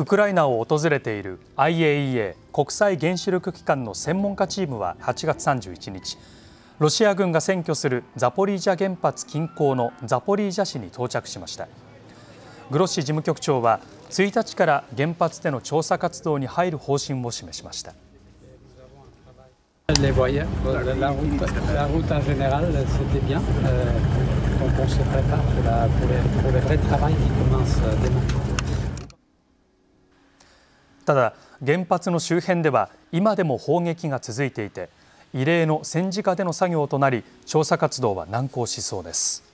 ウクライナを訪れている IAEA 国際原子力機関の専門家チームは8月31日ロシア軍が占拠するザポリージャ原発近郊のザポリージャ市に到着しましたグロッシ事務局長は1日から原発での調査活動に入る方針を示しましたただ原発の周辺では今でも砲撃が続いていて異例の戦時下での作業となり調査活動は難航しそうです。